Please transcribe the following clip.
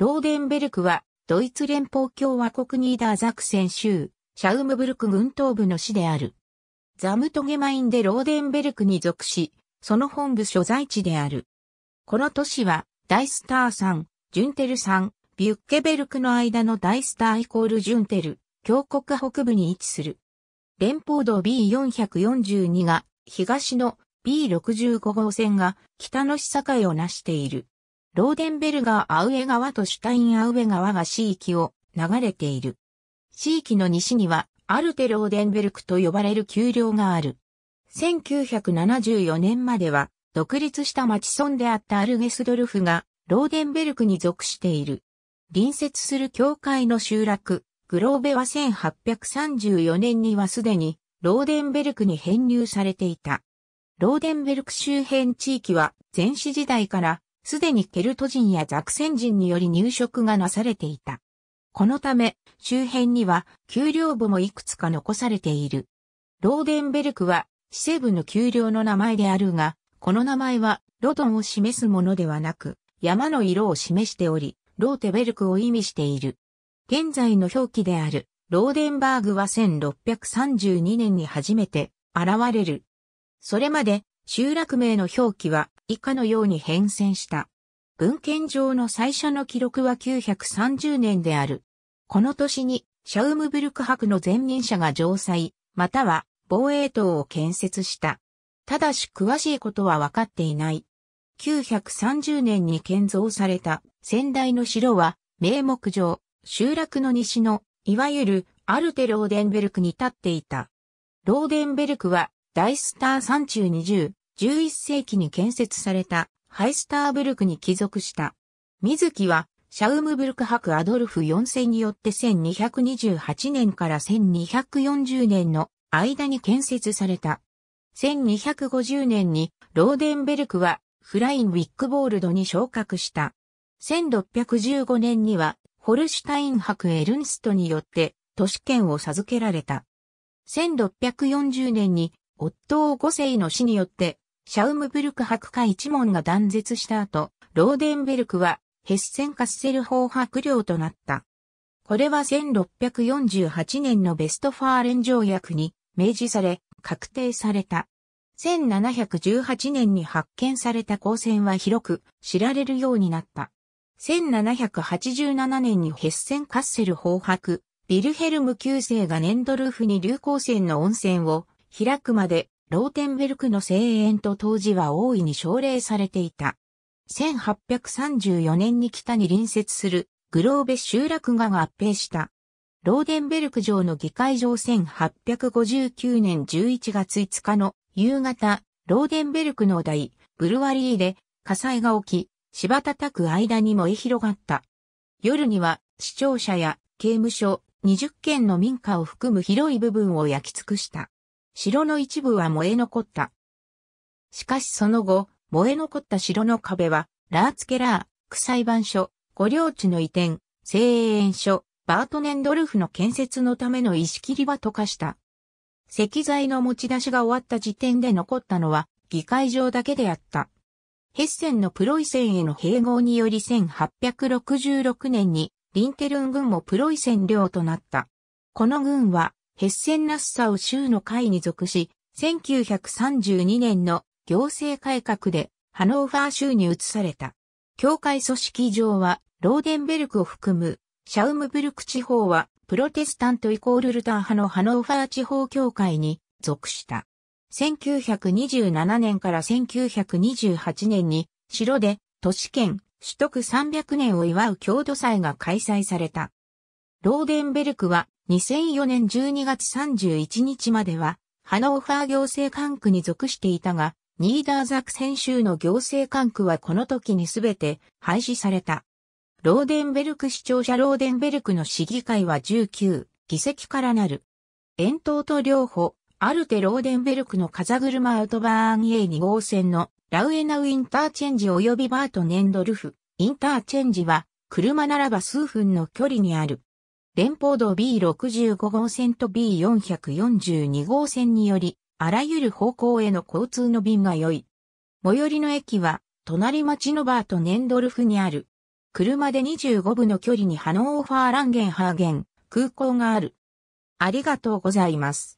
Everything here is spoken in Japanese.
ローデンベルクは、ドイツ連邦共和国ニーダーザクセン州、シャウムブルク軍東部の市である。ザムトゲマインでローデンベルクに属し、その本部所在地である。この都市は、ダイスター山、ジュンテル山、ビュッケベルクの間のダイスターイコールジュンテル、峡谷北部に位置する。連邦道 B442 が、東の B65 号線が北の市境を成している。ローデンベルガー・アウエ川とシュタイン・アウエ川が地域を流れている。地域の西には、アルテ・ローデンベルクと呼ばれる丘陵がある。1974年までは、独立した町村であったアルゲスドルフが、ローデンベルクに属している。隣接する教会の集落、グローベは1834年にはすでに、ローデンベルクに編入されていた。ローデンベルク周辺地域は、前史時代から、すでにケルト人やザクセン人により入植がなされていた。このため、周辺には丘陵部もいくつか残されている。ローデンベルクは、市政部の丘陵の名前であるが、この名前は、ロドンを示すものではなく、山の色を示しており、ローテベルクを意味している。現在の表記である、ローデンバーグは1632年に初めて現れる。それまで集落名の表記は以下のように変遷した。文献上の最初の記録は930年である。この年に、シャウムブルク博の前任者が城塞、または防衛塔を建設した。ただし詳しいことは分かっていない。930年に建造された先代の城は、名目上、集落の西の、いわゆるアルテ・ローデンベルクに立っていた。ローデンベルクは、大スター山中20、11世紀に建設されたハイスターブルクに帰属した。水木はシャウムブルク博アドルフ4世によって1228年から1240年の間に建設された。1250年にローデンベルクはフラインウィックボールドに昇格した。1615年にはホルシュタイン博エルンストによって都市圏を授けられた。1640年にオットー5世の死によってシャウムブルク博下一門が断絶した後、ローデンベルクはヘッセンカッセル法博領となった。これは1648年のベストファーレン条約に明示され、確定された。1718年に発見された光線は広く知られるようになった。1787年にヘッセンカッセル法博、ビルヘルム9世がネンドルフに流行線の温泉を開くまでローテンベルクの声援と当時は大いに奨励されていた。1834年に北に隣接するグローベ集落が合併した。ローデンベルク城の議会上1859年11月5日の夕方、ローデンベルクの大ブルワリーで火災が起き、柴叩く間に燃え広がった。夜には市庁舎や刑務所20軒の民家を含む広い部分を焼き尽くした。城の一部は燃え残った。しかしその後、燃え残った城の壁は、ラーツケラー、区裁判所、五領地の移転、聖園所、バートネンドルフの建設のための石切りは溶かした。石材の持ち出しが終わった時点で残ったのは議会場だけであった。ヘッセンのプロイセンへの併合により1866年にリンテルン軍もプロイセン領となった。この軍はヘッセンナッサウ州の会に属し、1932年の行政改革でハノーファー州に移された。教会組織上はローデンベルクを含むシャウムブルク地方はプロテスタントイコールルター派のハノーファー地方教会に属した。1927年から1928年に城で都市圏取得300年を祝う郷土祭が開催された。ローデンベルクは2004年12月31日までは、ハノーファー行政管区に属していたが、ニーダーザクセン州の行政管区はこの時にすべて廃止された。ローデンベルク市庁舎ローデンベルクの市議会は19議席からなる。遠投と両方、アルテ・ローデンベルクの風車アウトバーン A2 号線のラウエナウインターチェンジ及びバート・ネンドルフインターチェンジは車ならば数分の距離にある。連邦道 B65 号線と B442 号線により、あらゆる方向への交通の便が良い。最寄りの駅は、隣町のバーとネンドルフにある。車で25部の距離にハノーファーランゲンハーゲン空港がある。ありがとうございます。